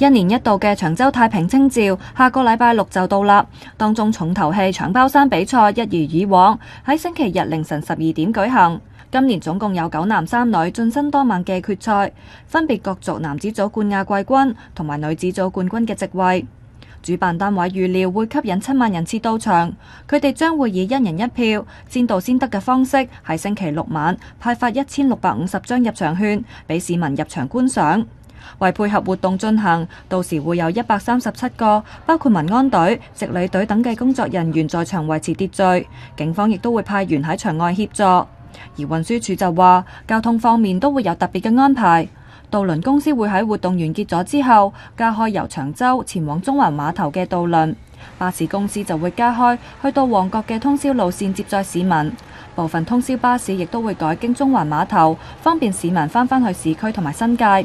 一年一度嘅长洲太平清照下个礼拜六就到啦，当中重头戏抢包山比赛一如以往喺星期日凌晨十二点举行。今年总共有九男三女晋身当晚嘅决赛，分别角逐男子组冠亚季军同埋女子组冠军嘅席位。主办单位预料会吸引七万人次到场，佢哋将会以一人一票先到先得嘅方式喺星期六晚派发一千六百五十张入场券俾市民入场观赏。為配合活動進行，到時會有一百三十七個，包括民安隊、直旅隊等嘅工作人員在場維持秩序。警方亦都會派員喺場外協助。而運輸署就話，交通方面都會有特別嘅安排。渡輪公司會喺活動完結咗之後加開由長洲前往中環碼頭嘅渡輪，巴士公司就會加開去到旺角嘅通宵路線接載市民。部分通宵巴士亦都會改經中環碼頭，方便市民翻返去市區同埋新界。